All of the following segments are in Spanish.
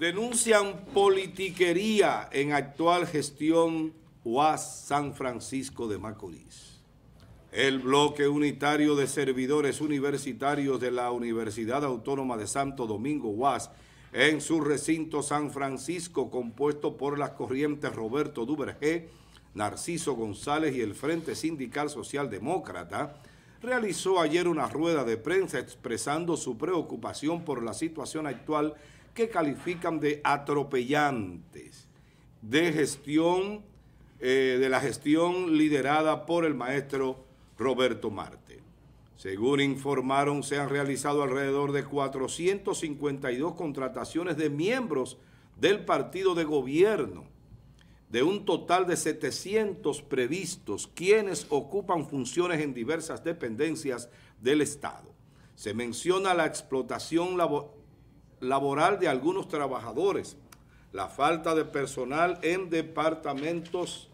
Denuncian politiquería en actual gestión UAS San Francisco de Macorís. El bloque unitario de servidores universitarios de la Universidad Autónoma de Santo Domingo UAS en su recinto San Francisco, compuesto por las corrientes Roberto Duvergé, Narciso González y el Frente Sindical Socialdemócrata, realizó ayer una rueda de prensa expresando su preocupación por la situación actual que califican de atropellantes de gestión, eh, de la gestión liderada por el maestro Roberto Marte. Según informaron, se han realizado alrededor de 452 contrataciones de miembros del partido de gobierno, de un total de 700 previstos, quienes ocupan funciones en diversas dependencias del Estado. Se menciona la explotación laboral laboral de algunos trabajadores, la falta de personal en departamentos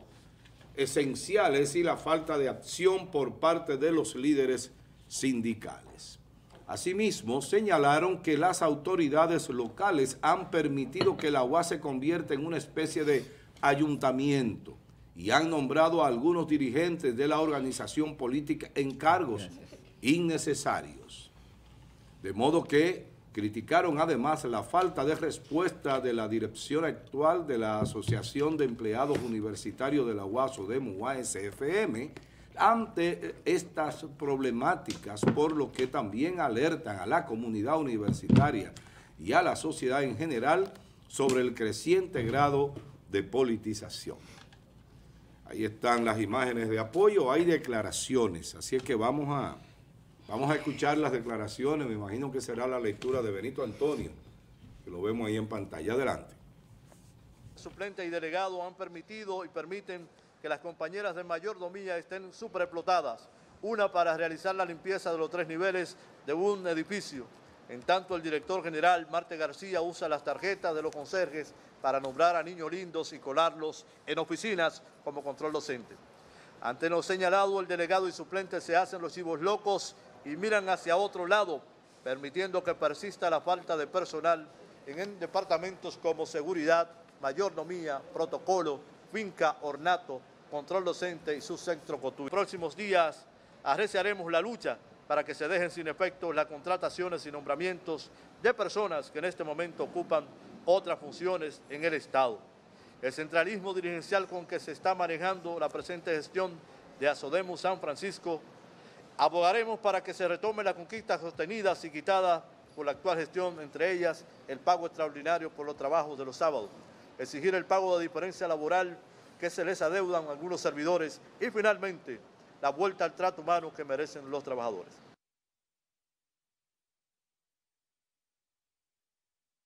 esenciales y la falta de acción por parte de los líderes sindicales. Asimismo, señalaron que las autoridades locales han permitido que la UAS se convierta en una especie de ayuntamiento y han nombrado a algunos dirigentes de la organización política en cargos innecesarios. De modo que Criticaron además la falta de respuesta de la dirección actual de la Asociación de Empleados Universitarios de la UASO de ante eh, estas problemáticas, por lo que también alertan a la comunidad universitaria y a la sociedad en general sobre el creciente grado de politización. Ahí están las imágenes de apoyo, hay declaraciones, así es que vamos a Vamos a escuchar las declaraciones, me imagino que será la lectura de Benito Antonio, que lo vemos ahí en pantalla. Adelante. Suplente y delegado han permitido y permiten que las compañeras de mayordomía estén superplotadas, una para realizar la limpieza de los tres niveles de un edificio. En tanto, el director general, Marte García, usa las tarjetas de los conserjes para nombrar a niños lindos y colarlos en oficinas como control docente. Ante lo señalado, el delegado y suplente se hacen los chivos locos y miran hacia otro lado, permitiendo que persista la falta de personal en departamentos como seguridad, mayordomía, protocolo, finca, ornato, control docente y su centro En Próximos días arreciaremos la lucha para que se dejen sin efecto las contrataciones y nombramientos de personas que en este momento ocupan otras funciones en el Estado. El centralismo dirigencial con que se está manejando la presente gestión de ASODEMU San Francisco Abogaremos para que se retome la conquista sostenida y quitada por la actual gestión, entre ellas el pago extraordinario por los trabajos de los sábados, exigir el pago de diferencia laboral que se les adeudan a algunos servidores y finalmente la vuelta al trato humano que merecen los trabajadores.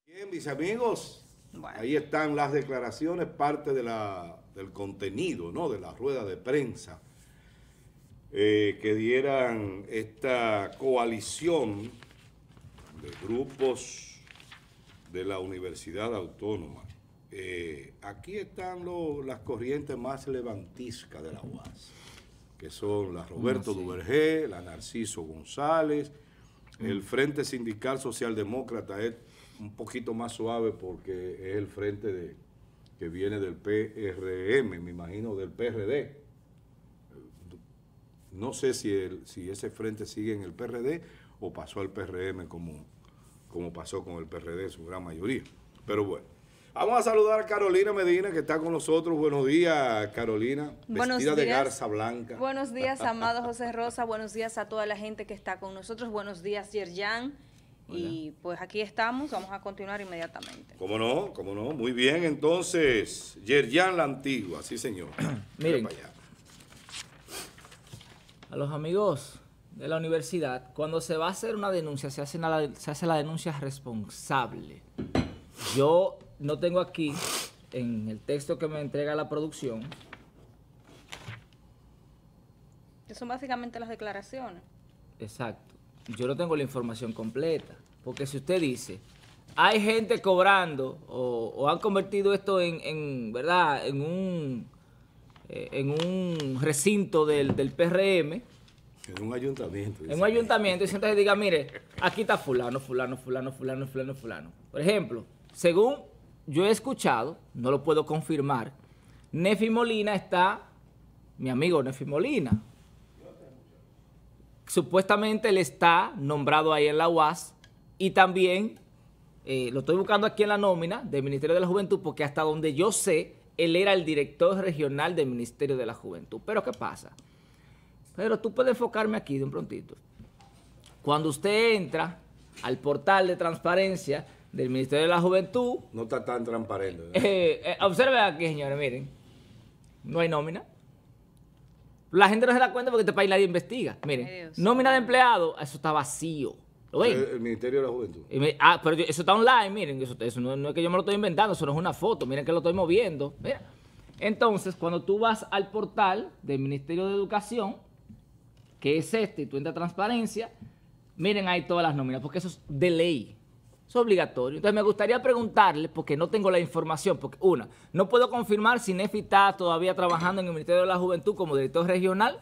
Bien, mis amigos, ahí están las declaraciones, parte del contenido de la rueda de prensa. Eh, que dieran esta coalición de grupos de la Universidad Autónoma. Eh, aquí están las corrientes más levantiscas de la UAS, que son la Roberto ah, la Narciso González, el mm. Frente Sindical Socialdemócrata es un poquito más suave porque es el frente de, que viene del PRM, me imagino del PRD. No sé si, si ese frente sigue en el PRD o pasó al PRM como, como pasó con el PRD su gran mayoría. Pero bueno. Vamos a saludar a Carolina Medina que está con nosotros. Buenos días, Carolina. Buenos vestida de garza blanca. Buenos días, amado José Rosa. Buenos días a toda la gente que está con nosotros. Buenos días, Yerjan. Y pues aquí estamos, vamos a continuar inmediatamente. ¿Cómo no? ¿Cómo no? Muy bien, entonces, Yerjan la Antigua, sí señor. Miren, a los amigos de la universidad, cuando se va a hacer una denuncia, se hace, la, se hace la denuncia responsable. Yo no tengo aquí, en el texto que me entrega la producción... Que son básicamente las declaraciones. Exacto. Yo no tengo la información completa. Porque si usted dice, hay gente cobrando o, han convertido esto en, en, ¿verdad? En un eh, en un recinto del, del PRM. En un ayuntamiento. En un ayuntamiento. Y entonces diga, mire, aquí está fulano, fulano, fulano, fulano, fulano, fulano. Por ejemplo, según yo he escuchado, no lo puedo confirmar, Nefi Molina está, mi amigo Nefi Molina, supuestamente él está nombrado ahí en la UAS y también, eh, lo estoy buscando aquí en la nómina del Ministerio de la Juventud, porque hasta donde yo sé, él era el director regional del Ministerio de la Juventud. Pero ¿qué pasa? Pero tú puedes enfocarme aquí de un prontito. Cuando usted entra al portal de transparencia del Ministerio de la Juventud... No está tan transparente. Eh, eh, observe aquí, señores, miren. No hay nómina. La gente no se da cuenta porque este país nadie investiga. Miren, nómina de empleado, eso está vacío. Eh, el, Ministerio de la Juventud. ah, pero eso está online, miren, eso, no, es que yo me lo estoy inventando, eso no es una foto, miren que lo estoy moviendo. Entonces, cuando tú vas al portal del Ministerio de Educación, que es este, y tú entras a transparencia, miren ahí todas las nóminas, porque eso es de ley. Eso es obligatorio. Entonces, me gustaría preguntarle, porque no tengo la información, porque una, no puedo confirmar si Nefi está todavía trabajando en el Ministerio de la Juventud como director regional,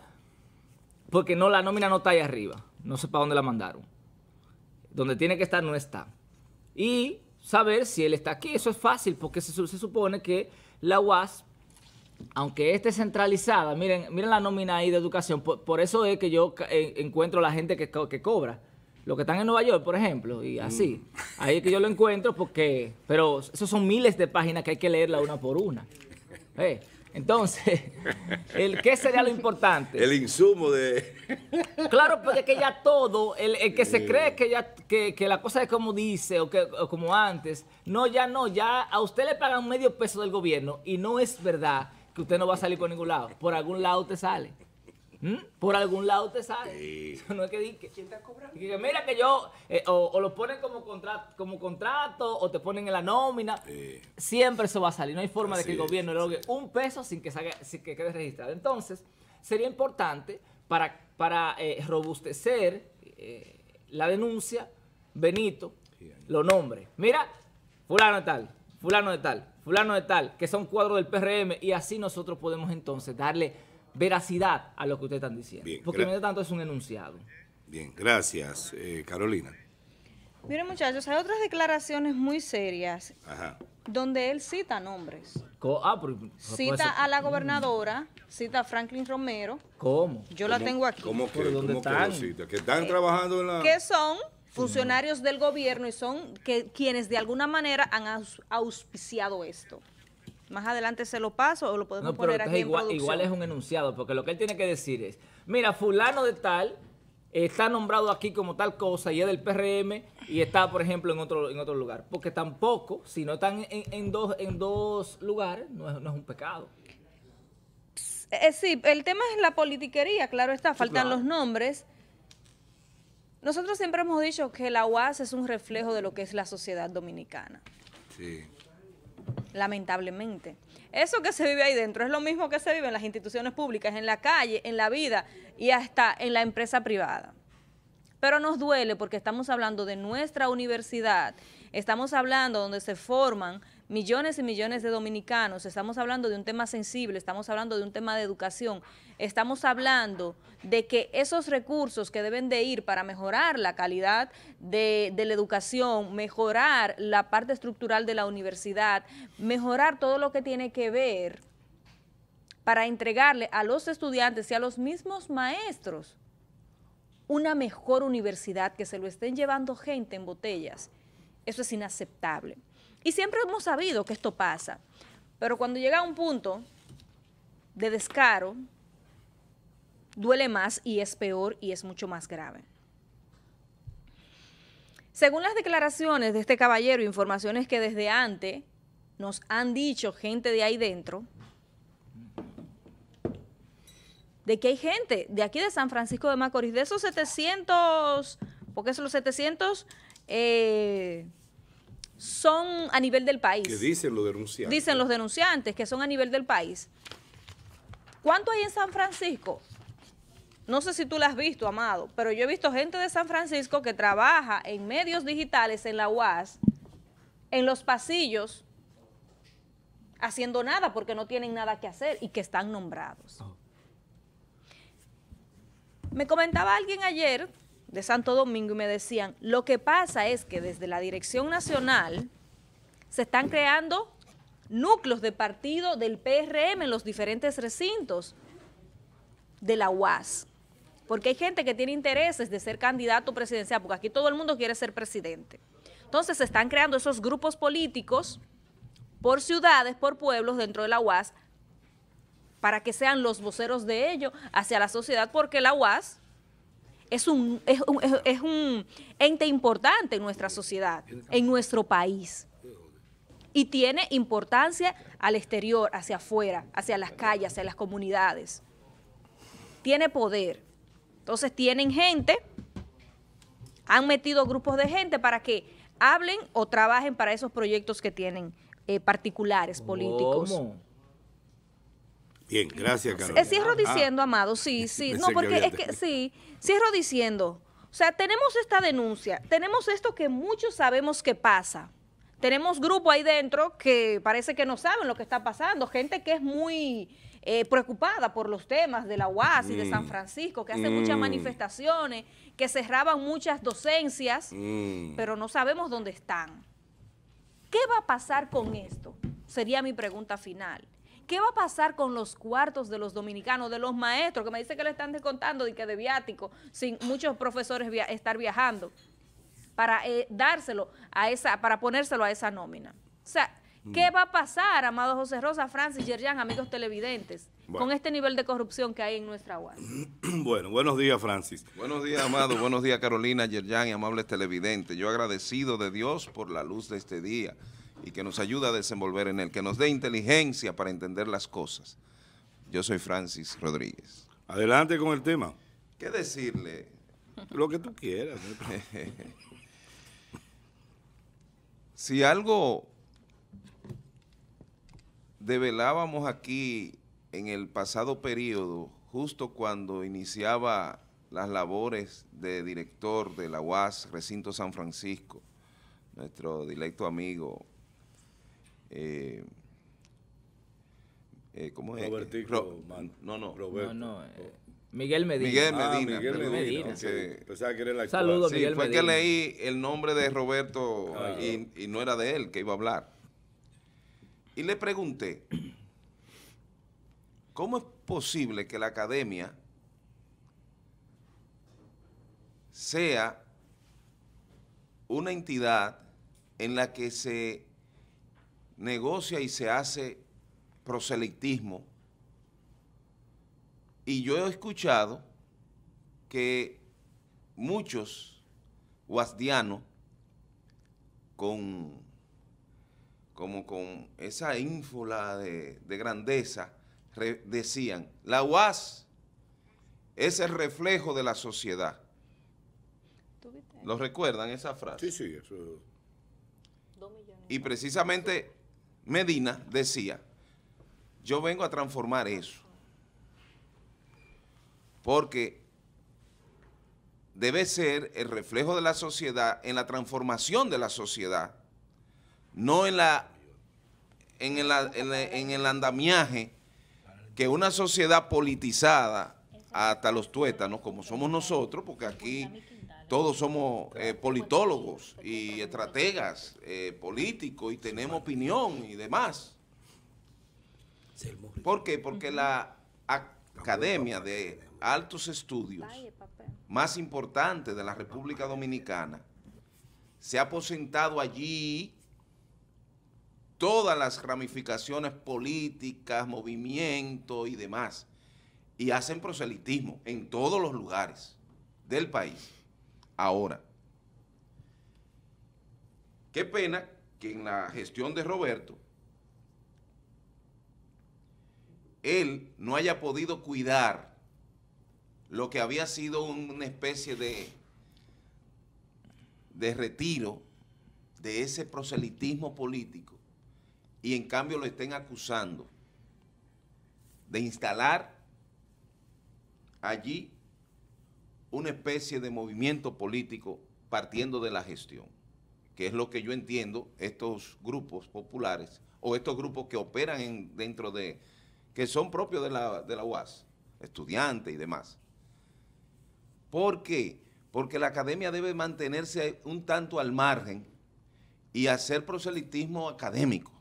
porque no, la nómina no está ahí arriba. No sé para dónde la mandaron. Donde tiene que estar no está. Y saber si él está aquí. Eso es fácil porque se, supone que la UAS, aunque esté centralizada, miren, miren la nómina ahí de educación, por, eso es que yo encuentro la gente que, que cobra los que están en Nueva York, por ejemplo, y mm. así. Ahí es que yo lo encuentro porque, pero esos son miles de páginas que hay que leerla una por una. Eh, entonces, el, ¿qué sería lo importante? El insumo de... Claro, porque que ya todo, el, que se cree que ya que, la cosa es como dice o, que, o como antes, no, ya no, ya a usted le pagan medio peso del gobierno y no es verdad que usted no va a salir por ningún lado. Por algún lado usted sale. ¿Mm? Por algún lado te sale. No es que digas, ¿Quién te ha cobrado? mira que yo, eh, o, lo ponen como, como contrato, o te ponen en la nómina. Siempre eso va a salir. No hay forma de que el gobierno le un peso sin que, salga, sin que quede registrado. Entonces, sería importante para, para eh, robustecer eh, la denuncia, Benito lo nombre. Mira, fulano de tal, fulano de tal, fulano de tal, que son cuadros del PRM y así nosotros podemos entonces darle veracidad a lo que ustedes están diciendo. porque de tanto es un enunciado. Bien, gracias, eh, Carolina. Miren muchachos, hay otras declaraciones muy serias donde él cita nombres. Ah, cita a la gobernadora, cita a Franklin Romero. ¿Cómo? Yo la tengo aquí. ¿Cómo que, están? Que, cita? están eh, trabajando en la... Que son funcionarios del gobierno y son quienes de alguna manera han auspiciado esto. Más adelante se lo paso o lo podemos poner aquí igual, Igual es un enunciado, porque lo que él tiene que decir es, mira, fulano de tal está nombrado aquí como tal cosa y es del PRM y está, por ejemplo, en otro, en otro lugar. Porque tampoco, si no están en, dos, en dos lugares, no es, un pecado. Eh, sí, el tema es la politiquería, claro está, faltan los nombres. Nosotros siempre hemos dicho que la UAS es un reflejo de lo que es la sociedad dominicana. Sí. Lamentablemente. Eso que se vive ahí dentro es lo mismo que se vive en las instituciones públicas, en la calle, en la vida y hasta en la empresa privada. Pero nos duele porque estamos hablando de nuestra universidad, estamos hablando donde se forman millones y millones de dominicanos. Estamos hablando de un tema sensible, estamos hablando de un tema de educación, estamos hablando de que esos recursos que deben de ir para mejorar la calidad de, de la educación, mejorar la parte estructural de la universidad, mejorar todo lo que tiene que ver para entregarle a los estudiantes y a los mismos maestros una mejor universidad, que se lo estén llevando gente en botellas. Eso es inaceptable. Y siempre hemos sabido que esto pasa. Pero cuando llega a un punto de descaro, duele más y es peor y es mucho más grave. Según las declaraciones de este caballero, informaciones que desde antes nos han dicho gente de ahí dentro, de que hay gente de aquí de San Francisco de Macorís, de esos 700, porque son los 700 son a nivel del país. Que dicen los denunciantes. Dicen los denunciantes que son a nivel del país. ¿Cuánto hay en San Francisco? No sé si tú lo has visto, Amado, pero yo he visto gente de San Francisco que trabaja en medios digitales, en la UAS, en los pasillos, haciendo nada porque no tienen nada que hacer y que están nombrados. Oh. Me comentaba alguien ayer de Santo Domingo y me decían, lo que pasa es que desde la Dirección Nacional se están creando núcleos de partido del PRM en los diferentes recintos de la UAS. Porque hay gente que tiene intereses de ser candidato presidencial, porque aquí todo el mundo quiere ser presidente. Entonces se están creando esos grupos políticos por ciudades, por pueblos dentro de la UAS, para que sean los voceros de ello hacia la sociedad, porque la UAS es un, es un, es un ente importante en nuestra sociedad, en nuestro país y tiene importancia al exterior, hacia afuera, hacia las calles, hacia las comunidades. Tiene poder. Entonces tienen gente, han metido grupos de gente para que hablen o trabajen para esos proyectos que tienen eh, particulares, políticos. Bien, gracias, Carolina. Eh, cierro ah. diciendo, Amado, sí, sí. No, porque es que, sí, cierro diciendo. O sea, tenemos esta denuncia, tenemos esto que muchos sabemos que pasa. Tenemos grupo ahí dentro que parece que no saben lo que está pasando, gente que es muy eh, preocupada por los temas de la UAS y de San mm. Francisco, que hace muchas mm. manifestaciones, que cerraban muchas docencias, mm. pero no sabemos dónde están. ¿Qué va a pasar con esto? Sería mi pregunta final. ¿Qué va a pasar con los cuartos de los dominicanos, de los maestros, que me dice que le están descontando de que de viático, sin muchos profesores estar viajando, para eh, dárselo a esa, para ponérselo a esa nómina? O sea, ¿qué mm. va a pasar, amado José Rosa, Francis, Yerjan, amigos televidentes, con este nivel de corrupción que hay en nuestra UAS? Bueno, buenos días, Francis. Buenos días, amado. buenos días, Carolina, Yerjan y amables televidentes. Yo agradecido de Dios por la luz de este día y que nos ayuda a desenvolver en él, que nos dé inteligencia para entender las cosas. Yo soy Francis Rodríguez. Adelante con el tema. ¿Qué decirle? Lo que tú quieras. si algo develábamos aquí en el pasado periodo, justo cuando iniciaba las labores de director de la UAS, Recinto San Francisco, nuestro directo amigo eh, eh, ¿Cómo es? no, no. Roberto. No, no. Eh, Miguel Medina. Miguel ah, Medina. Miguel Medina. sí, fue que leí el nombre de Roberto ah, y no era de él que iba a hablar. Y le pregunté, ¿cómo es posible que la academia sea una entidad en la que se negocia y se hace proselitismo. Y yo he escuchado que muchos huasdianos con, como con esa ínfula de, grandeza decían, la UAS es el reflejo de la sociedad. ¿Lo recuerdan esa frase? Sí, sí, eso. Y precisamente Medina decía, yo vengo a transformar eso, porque debe ser el reflejo de la sociedad en la transformación de la sociedad, no en, la, en, el, el andamiaje que una sociedad politizada hasta los tuétanos, como somos nosotros, porque aquí todos somos eh, politólogos y estrategas eh, políticos y tenemos opinión y demás. ¿Por qué? Porque la academia de altos estudios más importante de la República Dominicana se ha aposentado allí todas las ramificaciones políticas, movimientos y demás. Y hacen proselitismo en todos los lugares del país ahora. Qué pena que en la gestión de Roberto, él no haya podido cuidar lo que había sido una especie de, de retiro de ese proselitismo político y en cambio lo estén acusando de instalar allí una especie de movimiento político partiendo de la gestión, que es lo que yo entiendo, estos grupos populares o estos grupos que operan dentro de, que son propios de la, de la UAS, estudiantes y demás. ¿Por qué? Porque la academia debe mantenerse un tanto al margen y hacer proselitismo académico.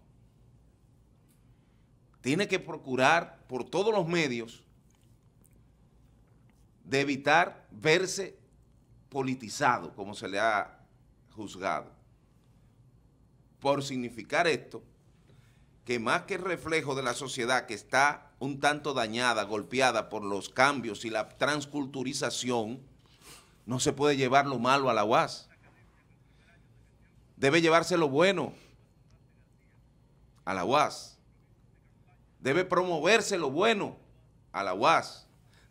Tiene que procurar por todos los medios de evitar verse politizado, como se le ha juzgado. Por significar esto, que más que el reflejo de la sociedad que está un tanto dañada, golpeada por los cambios y la transculturización, no se puede llevar lo malo a la UAS. Debe llevarse lo bueno a la UAS. Debe promoverse lo bueno a la UAS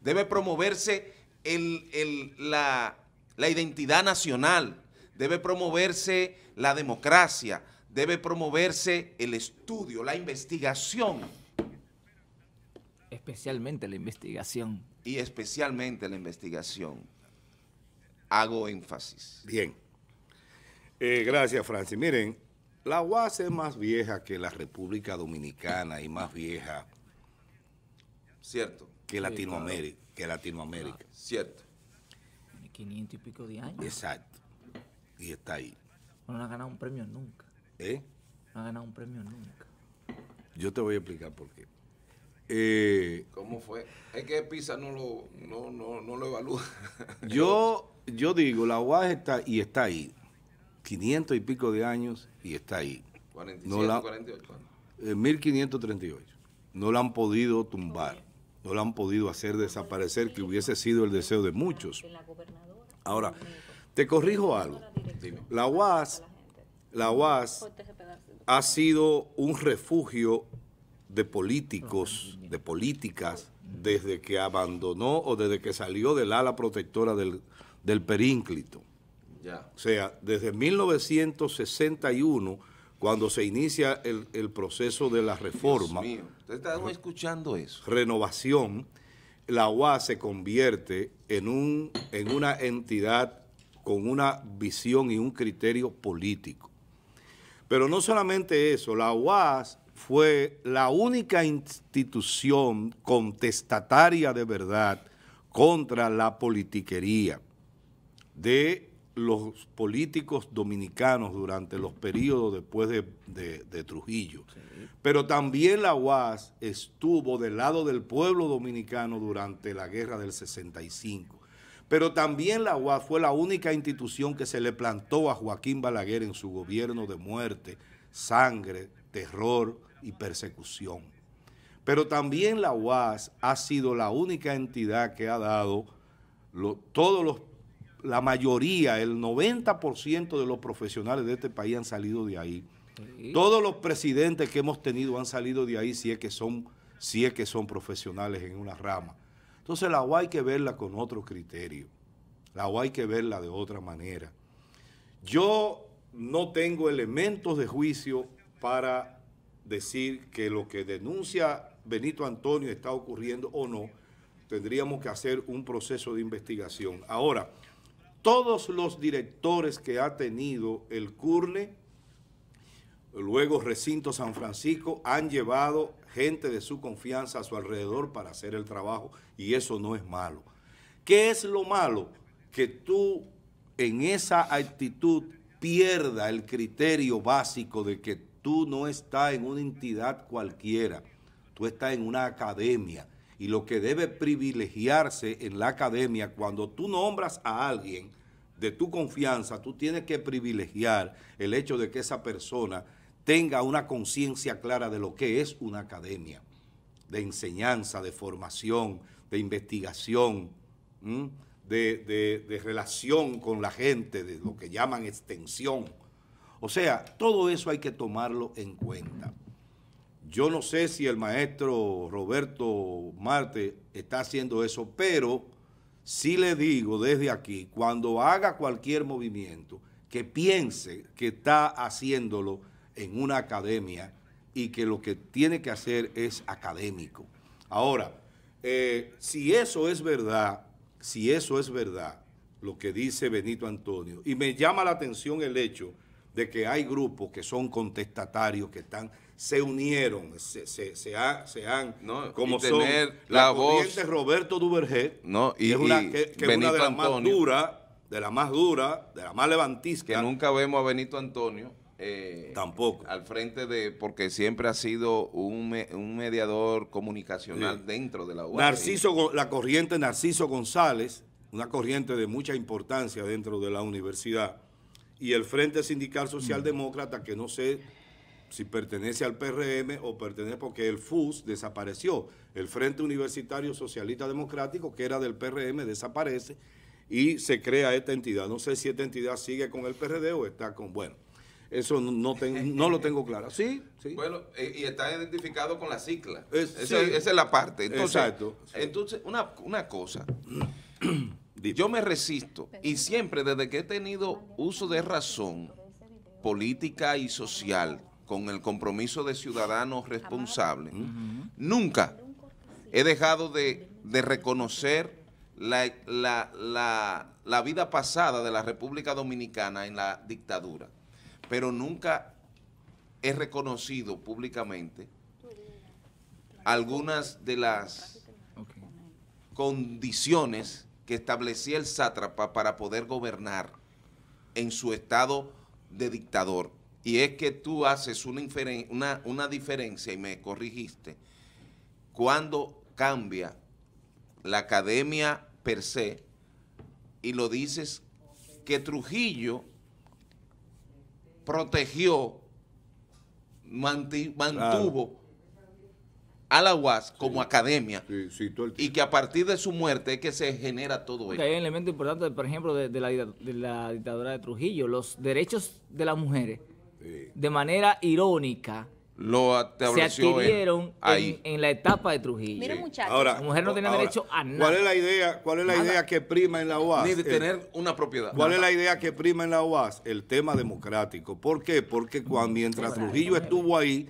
debe promoverse la, identidad nacional, debe promoverse la democracia, debe promoverse el estudio, la investigación. Especialmente la investigación. Y especialmente la investigación. Hago énfasis. Bien. Eh, gracias, Francis. Miren, la UAS es más vieja que la República Dominicana y más vieja. Cierto que Latinoamérica. Que ah, Latinoamérica. Cierto. 500 y pico de años. Exacto. Y está ahí. no ha ganado un premio nunca. ¿Eh? No ha ganado un premio nunca. Yo te voy a explicar por qué. Eh, ¿Cómo fue? Es que PISA no lo, no, no, lo evalúa. yo, yo digo, la UAS está y está ahí. 500 y pico de años y está ahí. 47, no 1538. Eh, no la han podido tumbar no lo han podido hacer desaparecer, que hubiese sido el deseo de muchos. Ahora, te corrijo algo. La UAS, la UAS ha sido un refugio de políticos, de políticas, desde que abandonó o desde que salió del ala protectora del, del Perínclito. O sea, desde 1961 cuando se inicia el, proceso de la reforma, escuchando eso? renovación, la UAS se convierte en, un, en una entidad con una visión y un criterio político. Pero no solamente eso, la UAS fue la única institución contestataria de verdad contra la politiquería de los políticos dominicanos durante los periodos después de, Trujillo. Pero también la UAS estuvo del lado del pueblo dominicano durante la guerra del 65. Pero también la UAS fue la única institución que se le plantó a Joaquín Balaguer en su gobierno de muerte, sangre, terror y persecución. Pero también la UAS ha sido la única entidad que ha dado todos los la mayoría, el 90% de los profesionales de este país han salido de ahí. Todos los presidentes que hemos tenido han salido de ahí si es que son, si es que son profesionales en una rama. Entonces la UA hay que verla con otro criterio. La UA hay que verla de otra manera. Yo no tengo elementos de juicio para decir que lo que denuncia Benito Antonio está ocurriendo o no. Tendríamos que hacer un proceso de investigación. Ahora, todos los directores que ha tenido el CURNE, luego Recinto San Francisco, han llevado gente de su confianza a su alrededor para hacer el trabajo y eso no es malo. ¿Qué es lo malo? Que tú en esa actitud pierda el criterio básico de que tú no estás en una entidad cualquiera, tú estás en una academia y lo que debe privilegiarse en la academia cuando tú nombras a alguien de tu confianza, tú tienes que privilegiar el hecho de que esa persona tenga una conciencia clara de lo que es una academia, de enseñanza, de formación, de investigación, de, relación con la gente, de lo que llaman extensión. O sea, todo eso hay que tomarlo en cuenta. Yo no sé si el maestro Roberto Marte está haciendo eso, pero sí le digo desde aquí, cuando haga cualquier movimiento, que piense que está haciéndolo en una academia y que lo que tiene que hacer es académico. Ahora, eh, si eso es verdad, si eso es verdad, lo que dice Benito Antonio, y me llama la atención el hecho de que hay grupos que son contestatarios, que están se unieron, se, se, han, no, como son la, corriente voz Roberto Duvergé, no, y, que es una, de las más duras, de la más dura, de la más levantisca. Que nunca vemos a Benito Antonio. Eh, Tampoco. Al frente de, porque siempre ha sido un, mediador comunicacional dentro de la UAS. E. Narciso, la corriente Narciso González, una corriente de mucha importancia dentro de la universidad, y el Frente Sindical Socialdemócrata, que no sé si pertenece al PRM o pertenece porque el FUS desapareció, el Frente Universitario Socialista Democrático, que era del PRM, desaparece y se crea esta entidad. No sé si esta entidad sigue con el PRD o está con, bueno, eso no, no lo tengo claro. Sí, sí. Bueno, eh, y está identificado con la cicla. Eh, es, esa, es la parte. Exacto. Entonces, una, una cosa. Yo me resisto y siempre desde que he tenido uso de razón política y social, con el compromiso de ciudadanos responsables nunca he dejado de, reconocer la, vida pasada de la República Dominicana en la dictadura, pero nunca he reconocido públicamente algunas de las condiciones que establecía el sátrapa para poder gobernar en su estado de dictador y es que tú haces una, una, diferencia, y me corrigiste, cuando cambia la academia per se y lo dices que Trujillo protegió, mantuvo a la UAS como academia y que a partir de su muerte es que se genera todo eso Hay un elemento importante, por ejemplo, de, la, de la dictadura de Trujillo, los derechos de las mujeres de manera irónica, lo se adquirieron ahí. En, la etapa de Trujillo. Miren, muchachos, la mujer no tenía derecho a nada. ¿Cuál es la idea, cuál es la idea que prima en la UAS? Ni de eh, tener una propiedad. ¿Cuál es la idea que prima en la UAS? El tema democrático. ¿Por qué? Porque mientras Trujillo estuvo ahí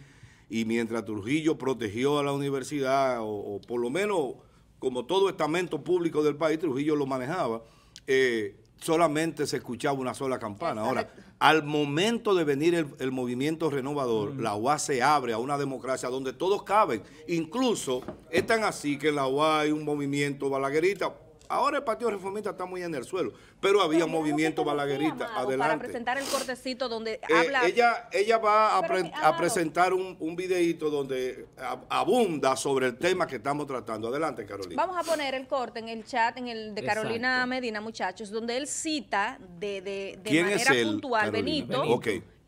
y mientras Trujillo protegió a la universidad, o, por lo menos como todo estamento público del país, Trujillo lo manejaba, eh, solamente se escuchaba una sola campana. Ahora, al momento de venir el, movimiento renovador, mm. la UA se abre a una democracia donde todos caben. Incluso es tan así que en la UA hay un movimiento balaguerita, Ahora el Partido Reformista está muy en el suelo, pero había un movimiento balaguerista. adelante. Para presentar el cortecito donde eh, habla... Ella, ella va a, presentar un, un videíto donde abunda sobre el tema que estamos tratando. Adelante, Carolina. Vamos a poner el corte en el chat, en el de Carolina Medina, muchachos, donde él cita de, de, de manera puntual, Benito.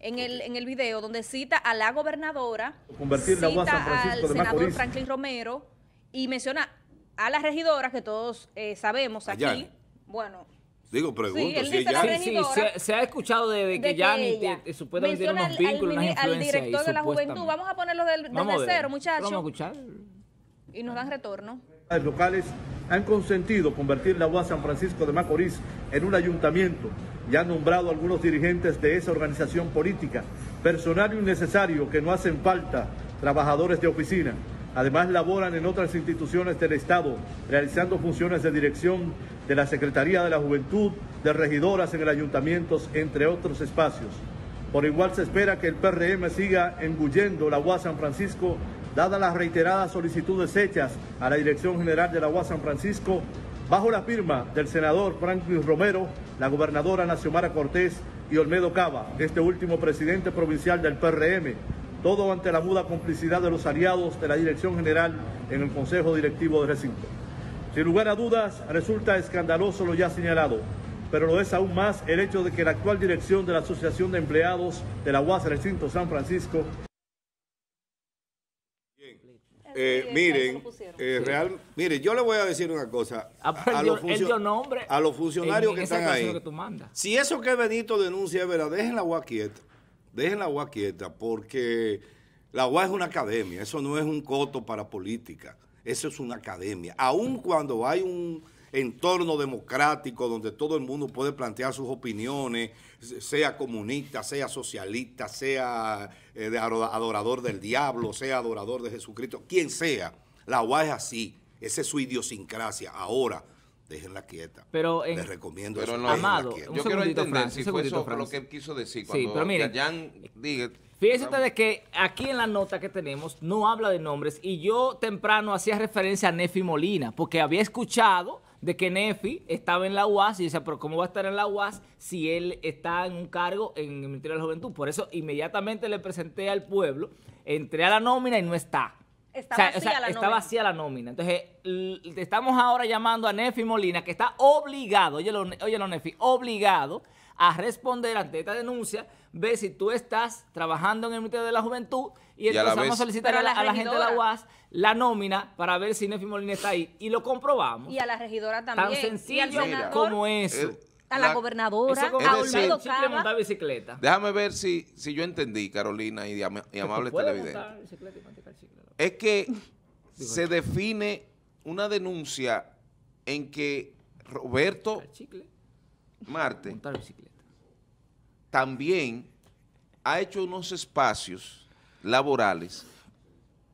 En el, en video donde cita a la gobernadora, cita al senador Franklin Romero, y menciona a las regidoras, que todos eh, sabemos aquí, bueno... Digo, pregunto, si se, ha escuchado de, que ya eh, supuestamente al, director de la juventud. Vamos a ponerlo del, desde cero, muchachos. Vamos a escuchar. Y nos dan retorno. los Locales han consentido convertir la UAS San Francisco de Macorís en un ayuntamiento ya han nombrado algunos dirigentes de esa organización política, personal innecesario que no hacen falta, trabajadores de oficina. Además, laboran en otras instituciones del Estado, realizando funciones de dirección de la Secretaría de la Juventud, de regidoras en el ayuntamiento, entre otros espacios. Por igual se espera que el PRM siga engullendo la UAS San Francisco, dadas las reiteradas solicitudes hechas a la Dirección General de la UAS San Francisco, bajo la firma del senador Franklin Romero, la gobernadora Naciomara Cortés y Olmedo Cava, este último presidente provincial del PRM, todo ante la muda complicidad de los aliados de la Dirección General en el Consejo Directivo de Recinto. Sin lugar a dudas, resulta escandaloso lo ya señalado, pero lo es aún más el hecho de que la actual dirección de la Asociación de Empleados de la UAS Recinto San Francisco eh, miren, eh, real, mire, yo le voy a decir una cosa. Ah, pues, a, los, a los, funcionarios que están ahí. si eso que Benito denuncia es verdad, la UAS quieta. Dejen la UA quieta porque la UA es una academia, eso no es un coto para política, eso es una academia. Aun cuando hay un entorno democrático donde todo el mundo puede plantear sus opiniones, sea comunista, sea socialista, sea eh, adorador del diablo, sea adorador de Jesucristo, quien sea, la UA es así, esa es su idiosincrasia. Ahora, déjenla quieta. Pero en, les recomiendo No, amado, Yo quiero entender si fue eso lo que quiso decir cuando sí, Jan diga... Fíjense ustedes que aquí en la nota que tenemos no habla de nombres y yo temprano hacía referencia a Nefi Molina porque había escuchado de que Nefi estaba en la UAS y decía, pero ¿cómo va a estar en la UAS si él está en un cargo en el Ministerio de la Juventud? Por eso inmediatamente le presenté al pueblo, entré a la nómina y no está estaba vacía, la nómina. Entonces, estamos ahora llamando a Nefi Molina, que está obligado, oye, oye Nefi, obligado a responder ante esta denuncia, ve si tú estás trabajando en el Ministerio de la Juventud y, entonces empezamos a, solicitar a la, gente de la UAS la nómina para ver si Nefi Molina está ahí y lo comprobamos. Y a la regidora también. Tan sencillo como eh, eso. a la, gobernadora, a Olmedo bicicleta. Déjame ver si, si yo entendí, Carolina, y, y amable televidente. Es que se define una denuncia en que Roberto Marte también ha hecho unos espacios laborales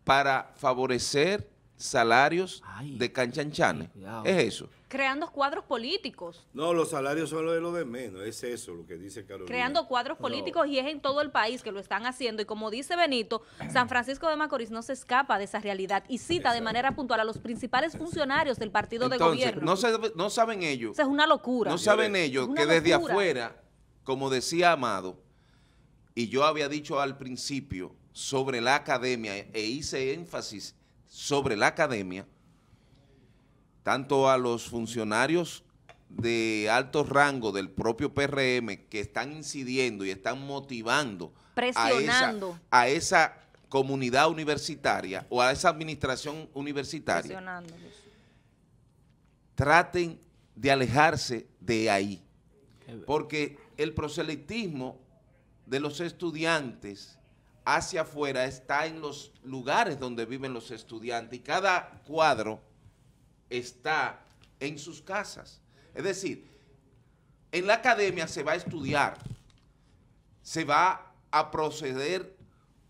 para favorecer salarios de canchanchanes. Es eso. Creando cuadros políticos. No, los salarios son los de lo de menos. Es eso lo que dice Carolina. Creando cuadros políticos y es en todo el país que lo están haciendo. Y como dice Benito, San Francisco de Macorís no se escapa de esa realidad y cita de manera puntual a los principales funcionarios del partido de gobierno. No, saben ellos. Esa es una locura. No saben ellos que desde afuera, como decía Amado, y yo había dicho al principio sobre la academia e hice énfasis sobre la academia, tanto a los funcionarios de alto rango del propio PRM que están incidiendo y están motivando A, esa, a esa comunidad universitaria o a esa administración universitaria, traten de alejarse de ahí. Porque el proselitismo de los estudiantes hacia afuera está en los lugares donde viven los estudiantes y cada cuadro está en sus casas. Es decir, en la academia se va a estudiar, se va a proceder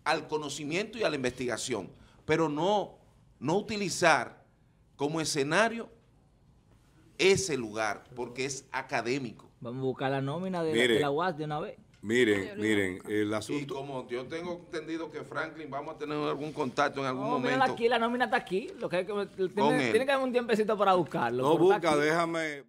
al conocimiento y a la investigación, pero no, no utilizar como escenario ese lugar, porque es académico. Vamos a buscar la nómina de, de la UAS de una vez. Miren, miren, el asunto. Y como yo tengo entendido que Franklin vamos a tener algún contacto en algún no, momento. aquí, la nómina está aquí. Lo que, tiene, tiene, que haber un tiempecito para buscarlo. No busca, déjame.